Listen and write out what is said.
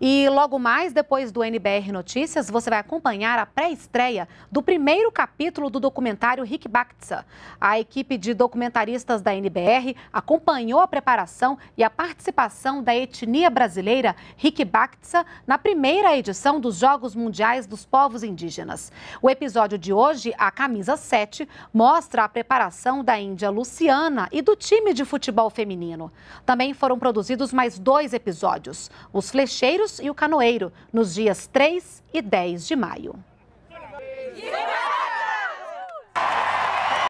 E logo mais, depois do NBR Notícias, você vai acompanhar a pré-estreia do primeiro capítulo do documentário Rick Bactsa. A equipe de documentaristas da NBR acompanhou a preparação e a participação da etnia brasileira Rick Bactsa na primeira edição dos Jogos Mundiais dos Povos Indígenas. O episódio de hoje, a camisa 7, mostra a preparação da Índia Luciana e do time de futebol feminino. Também foram produzidos mais dois episódios, Os Flecheiros Santos e o Canoeiro, nos dias 3 e 10 de maio.